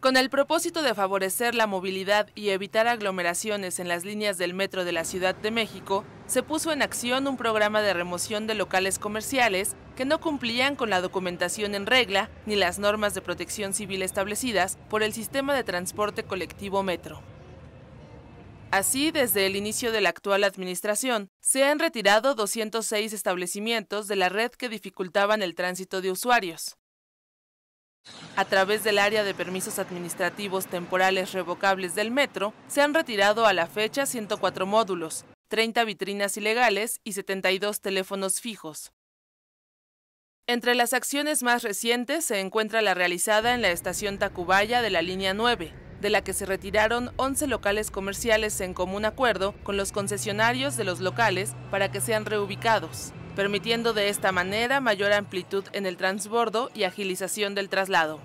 Con el propósito de favorecer la movilidad y evitar aglomeraciones en las líneas del metro de la Ciudad de México, se puso en acción un programa de remoción de locales comerciales que no cumplían con la documentación en regla ni las normas de protección civil establecidas por el sistema de transporte colectivo metro. Así, desde el inicio de la actual administración, se han retirado 206 establecimientos de la red que dificultaban el tránsito de usuarios. A través del área de permisos administrativos temporales revocables del metro, se han retirado a la fecha 104 módulos, 30 vitrinas ilegales y 72 teléfonos fijos. Entre las acciones más recientes se encuentra la realizada en la estación Tacubaya de la línea 9, de la que se retiraron 11 locales comerciales en común acuerdo con los concesionarios de los locales para que sean reubicados permitiendo de esta manera mayor amplitud en el transbordo y agilización del traslado.